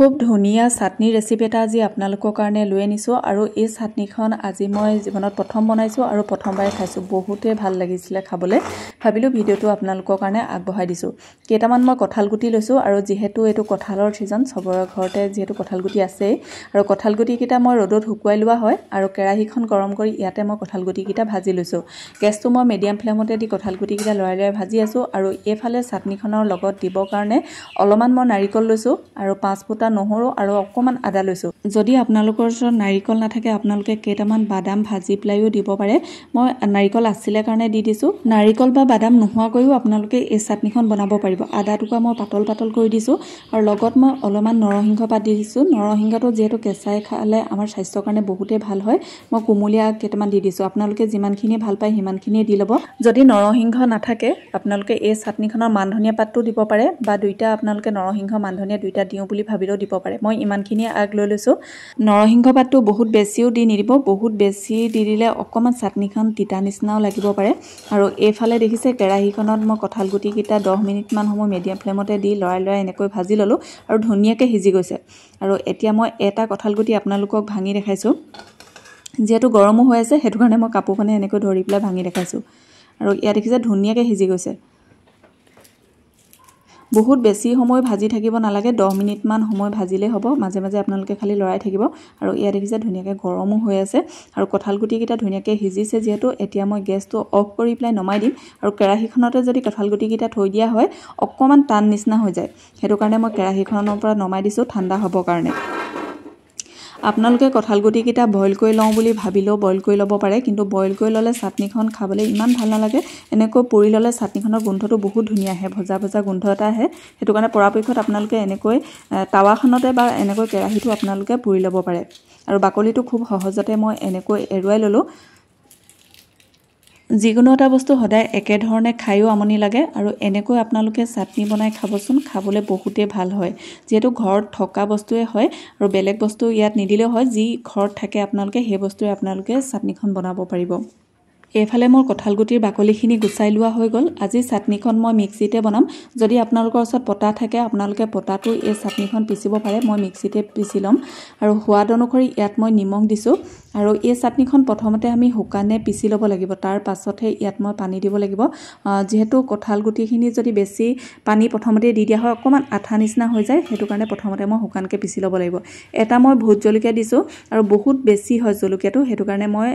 খুব ধুনীয়া চাটনি ৰেচিপি এটা আজি আপোনালোকৰ কাৰণে লৈ আনিছোঁ আৰু এই চাটনিখন আজি মই জীৱনত প্ৰথম বনাইছোঁ আৰু প্ৰথমবাৰে খাইছোঁ বহুতেই ভাল লাগিছিলে খাবলৈ ভাবিলোঁ ভিডিঅ'টো আপোনালোকৰ কাৰণে আগবঢ়াই দিছোঁ কেইটামান মই গুটি লৈছোঁ আৰু যিহেতু এইটো কঁঠালৰ ছিজন চবৰে ঘৰতে যিহেতু গুটি আছেই আৰু কঁঠালগুটিকেইটা মই ৰ'দত শুকুৱাই লোৱা হয় আৰু কেৰাহীখন গৰম কৰি ইয়াতে মই কঁঠালগুটিকেইটা ভাজি লৈছোঁ গেছটো মই মিডিয়াম ফ্লেমতে দি কঁঠালগুটিকেইটা লৰাই লৰাই ভাজি আছোঁ আৰু এইফালে চাটনিখনৰ লগত দিবৰ কাৰণে অলপমান মই নাৰিকল লৈছোঁ আৰু পাঁচ এটা নহৰু আৰু অকণমান আদা লৈছোঁ যদি আপোনালোকৰ ওচৰত নাৰিকল নাথাকে আপোনালোকে কেইটামান বাদাম ভাজি পেলাইও দিব পাৰে মই নাৰিকল আছিলে কাৰণে দি দিছোঁ নাৰিকল বা বাদাম নোহোৱাকৈও আপোনালোকে এই চাটনিখন বনাব পাৰিব আদাটোকোৱা মই পাতল পাতল কৰি দিছোঁ আৰু লগত মই অলপমান নৰসিংহ পাত দি দিছোঁ নৰসিংহটো যিহেতু কেঁচাই খালে আমাৰ স্বাস্থ্যৰ কাৰণে বহুতেই ভাল হয় মই কোমলীয়া কেইটামান দি দিছোঁ আপোনালোকে যিমানখিনি ভাল পায় সিমানখিনিয়ে দি ল'ব যদি নৰসিংহ নাথাকে আপোনালোকে এই চাটনিখনৰ মানধনীয়া পাতটো দিব পাৰে বা দুইটা আপোনালোকে নৰসিংহ মানধনীয়া দুইটা দিওঁ বুলি ভাবিব ভিতৰত দিব পাৰে মই ইমানখিনিয়ে আগ লৈ লৈছোঁ নৰসিংহ পাতটো বহুত বেছিও দি নিদিব বহুত বেছি দি দিলে অকণমান চাটনিখন তিতা নিচিনাও লাগিব পাৰে আৰু এইফালে দেখিছে কেৰাহীখনত মই কঁঠাল গুটিকেইটা দহ মিনিটমান সময় মিডিয়াম ফ্লেমতে দি লৰাই লৰাই এনেকৈ ভাজি ল'লোঁ আৰু ধুনীয়াকৈ সিজি গৈছে আৰু এতিয়া মই এটা কঁঠাল গুটি আপোনালোকক ভাঙি দেখাইছোঁ যিহেতু গৰমো হৈ আছে সেইটো কাৰণে মই কাপোৰখনে এনেকৈ ধৰি পেলাই ভাঙি দেখাইছোঁ আৰু ইয়াত দেখিছে ধুনীয়াকৈ সিজি গৈছে বহুত বেছি সময় ভাজি থাকিব নালাগে দহ মিনিটমান সময় ভাজিলেই হ'ব মাজে মাজে আপোনালোকে খালি লৰাই থাকিব আৰু ইয়াত দেখিছে ধুনীয়াকৈ গৰমো হৈ আছে আৰু কঁঠাল গুটিকেইটা ধুনীয়াকৈ সিজিছে যিহেতু এতিয়া মই গেছটো অফ কৰি পেলাই নমাই দিম আৰু কেৰাহীখনতে যদি কঁঠাল গুটিকেইটা থৈ দিয়া হয় অকণমান টান নিচিনা হৈ যায় সেইটো কাৰণে মই কেৰাহীখনৰ পৰা নমাই দিছোঁ ঠাণ্ডা হ'বৰ কাৰণে আপোনালোকে কঁঠাল গুটিকেইটা বইল কৰি লওঁ বুলি ভাবিলেও বইল কৰি ল'ব পাৰে কিন্তু বইল কৰি ল'লে চাটনিখন খাবলৈ ইমান ভাল নালাগে এনেকৈ পুৰি ল'লে চাটনিখনৰ গোন্ধটো বহুত ধুনীয়া আহে ভজা ভজা গোন্ধ এটা আহে সেইটো কাৰণে পৰাপক্ষত আপোনালোকে এনেকৈ টাৱাখনতে বা এনেকৈ কেৰাহীটো আপোনালোকে পুৰি ল'ব পাৰে আৰু বাকলিটো খুব সহজতে মই এনেকৈ এৰুৱাই ল'লোঁ যিকোনো এটা বস্তু সদায় একেধৰণে খায়ো আমনি লাগে আৰু এনেকৈ আপোনালোকে চাটনি বনাই খাবচোন খাবলৈ বহুতেই ভাল হয় যিহেতু ঘৰত থকা বস্তুৱে হয় আৰু বেলেগ বস্তু ইয়াত নিদিলেও হয় যি ঘৰত থাকে আপোনালোকে সেই বস্তুৱে আপোনালোকে চাটনিখন বনাব পাৰিব এইফালে মোৰ কঁঠালগুটিৰ বাকলিখিনি গুচাই লোৱা হৈ গ'ল আজি চাটনিখন মই মিক্সিতে বনাম যদি আপোনালোকৰ ওচৰত পতা থাকে আপোনালোকে পতাটো এই চাটনিখন পিচিব পাৰে মই মিক্সিতে পিচি ল'ম আৰু সোৱাদ অনুসৰি ইয়াত মই নিমখ দিছোঁ আৰু এই চাটনিখন প্ৰথমতে আমি শুকানে পিচি ল'ব লাগিব তাৰ পাছতহে ইয়াত মই পানী দিব লাগিব যিহেতু কঁঠাল গুটিখিনি যদি বেছি পানী প্ৰথমতে দি দিয়া হয় অকণমান আঠা নিচিনা হৈ যায় সেইটো কাৰণে প্ৰথমতে মই শুকানকৈ পিচি ল'ব লাগিব এটা মই ভোট জলকীয়া দিছোঁ আৰু বহুত বেছি হয় জলকীয়াটো সেইটো কাৰণে মই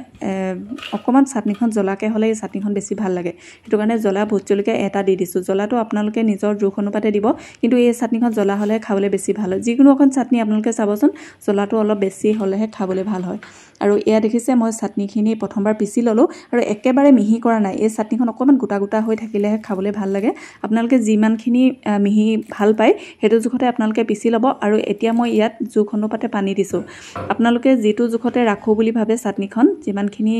অকণমান চাটনিখন চাটনিখন জ্বলাকৈ হ'লে এই চাটনিখন বেছি ভাল লাগে সেইটো কাৰণে জ্বলা ভোট জলকীয়া এটা দি দিছোঁ জ্বলাটো আপোনালোকে নিজৰ জোখ অনুপাতে দিব কিন্তু এই চাটনিখন জ্বলা হ'লে খাবলৈ বেছি ভাল হয় যিকোনো এখন চাটনি আপোনালোকে চাবচোন জ্বলাটো অলপ বেছি হ'লেহে খাবলৈ ভাল হয় আৰু এয়া দেখিছে মই চাটনিখিনি প্ৰথমবাৰ পিচি ল'লোঁ আৰু একেবাৰে মিহি কৰা নাই এই চাটনিখন অকণমান গোটা গোটা হৈ থাকিলেহে খাবলৈ ভাল লাগে আপোনালোকে যিমানখিনি মিহি ভাল পায় সেইটো জোখতে আপোনালোকে পিচি ল'ব আৰু এতিয়া মই ইয়াত জোখ অনুপাতে পানী দিছোঁ আপোনালোকে যিটো জোখতে ৰাখোঁ বুলি ভাবে চাটনিখন যিমানখিনি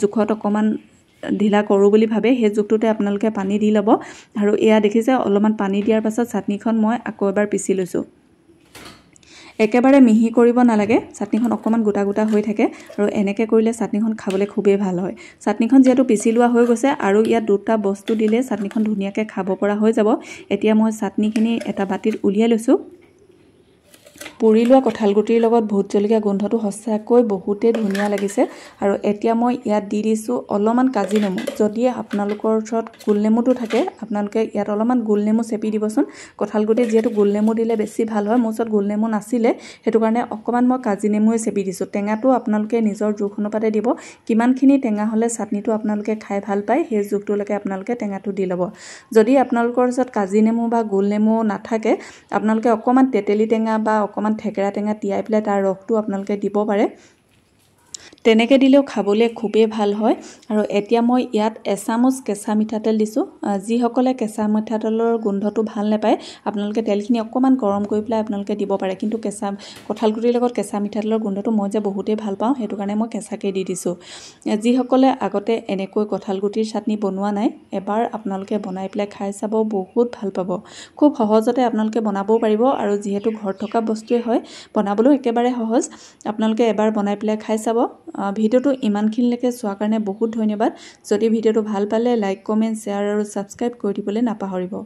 জোখত অকণমান অলপমান ঢিলা কৰোঁ বুলি ভাবে সেই জোখটোতে আপোনালোকে পানী দি ল'ব আৰু এয়া দেখিছে অলপমান পানী দিয়াৰ পাছত চাটনিখন মই আকৌ এবাৰ পিচি লৈছোঁ একেবাৰে মিহি কৰিব নালাগে চাটনিখন অকণমান গোটা গোটা হৈ থাকে আৰু এনেকৈ কৰিলে চাটনিখন খাবলৈ খুবেই ভাল হয় চাটনিখন যিহেতু পিচি লোৱা হৈ গৈছে আৰু ইয়াত দুটা বস্তু দিলে চাটনিখন ধুনীয়াকৈ খাব পৰা হৈ যাব এতিয়া মই চাটনিখিনি এটা বাতিত উলিয়াই লৈছোঁ পুৰি লোৱা গুটিৰ লগত ভোট জলকীয়া গোন্ধটো সঁচাকৈ বহুতেই ধুনীয়া লাগিছে আৰু এতিয়া মই ইয়াত দি দিছোঁ অলপমান কাজি নেমু যদি আপোনালোকৰ ওচৰত গোলনেমুটো থাকে আপোনালোকে ইয়াত অলপমান গোলনেমু চেপি দিবচোন কঁঠালগুটি যিহেতু গোলনেমু দিলে বেছি ভাল হয় মোৰ ওচৰত গোলনেমু নাছিলে সেইটো কাৰণে অকণমান মই কাজি নেমুৱে চেপি দিছোঁ টেঙাটো আপোনালোকে নিজৰ জোখ অনুপাতে দিব কিমানখিনি টেঙা হ'লে চাটনিটো আপোনালোকে খাই ভাল পায় সেই জোখটোলৈকে আপোনালোকে টেঙাটো দি ল'ব যদি আপোনালোকৰ ওচৰত কাজি নেমু বা গোলনেমু নাথাকে আপোনালোকে অকণমান তেতেলী টেঙা বা অকণমান অকণমান থেকেৰা টেঙা তিয়াই পেলাই তাৰ ৰসটো আপোনালোকে দিব পাৰে তেনেকৈ দিলেও খাবলৈ খুবেই ভাল হয় আৰু এতিয়া মই ইয়াত এচামুচ কেঁচা মিঠাতেল দিছোঁ যিসকলে কেঁচা মিঠাতেলৰ গোন্ধটো ভাল নাপায় আপোনালোকে তেলখিনি অকণমান গৰম কৰি পেলাই আপোনালোকে দিব পাৰে কিন্তু কেঁচা কঁঠাল গুটিৰ লগত কেঁচা মিঠাতেলৰ গোন্ধটো মই যে বহুতেই ভাল পাওঁ সেইটো কাৰণে মই কেঁচাকৈ দি দিছোঁ যিসকলে আগতে এনেকৈ কঁঠাল গুটিৰ চাটনি বনোৱা নাই এবাৰ আপোনালোকে বনাই পেলাই খাই চাব বহুত ভাল পাব খুব সহজতে আপোনালোকে বনাবও পাৰিব আৰু যিহেতু ঘৰত থকা বস্তুৱেই হয় বনাবলৈও একেবাৰে সহজ আপোনালোকে এবাৰ বনাই পেলাই খাই চাব ভিডিঅ'টো ইমানখিনিলৈকে চোৱাৰ কাৰণে বহুত ধন্যবাদ যদি ভিডিঅ'টো ভাল পালে লাইক কমেণ্ট শ্বেয়াৰ আৰু ছাবস্ক্ৰাইব কৰি দিবলৈ নাপাহৰিব